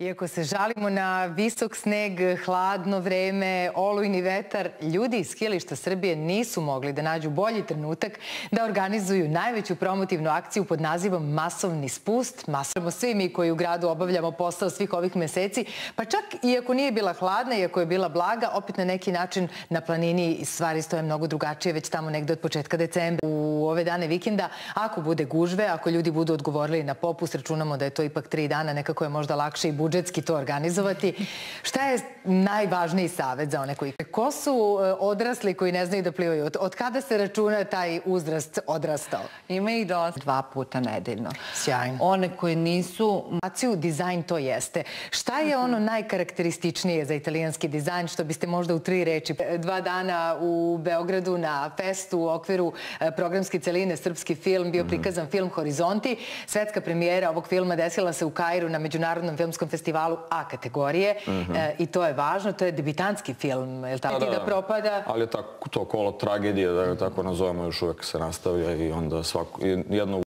Iako se žalimo na visok sneg, hladno vreme, olujni vetar, ljudi iz skilišta Srbije nisu mogli da nađu bolji trenutak da organizuju najveću promotivnu akciju pod nazivom Masovni spust. Masamo svi mi koji u gradu obavljamo posao svih ovih meseci, pa čak iako nije bila hladna, iako je bila blaga, opet na neki način na planini stvari stoje mnogo drugačije već tamo negde od početka decembra. U ove dane vikenda, ako bude gužve, ako ljudi budu odgovorili na popus, računamo da je to ipak tri dana, nekako je možda lakše i budžetski to organizovati. Šta je najvažniji savet za one koji... Ko su e, odrasli koji ne znaju da plivaju? Od, kada se računa taj uzrast odrastao? Ima ih dosta. Dva puta nedeljno. Sjajno. One koje nisu... Maciju, dizajn to jeste. Šta je ono mhm. najkarakterističnije za italijanski dizajn, što biste možda u tri reči? E, dva dana u Beogradu na festu u okviru e, programske celine, srpski film, bio mhm. prikazan film Horizonti. Svetska premijera ovog filma desila se u Kairu na Međunarodnom filmskom festivalu A kategorije mhm. e, i to je važno, to je debitanski film, je li tako? Da, da, da, da. propada. Ali je tako, to kolo tragedije, da ga tako nazovemo, još uvek se nastavlja i onda svako, jedno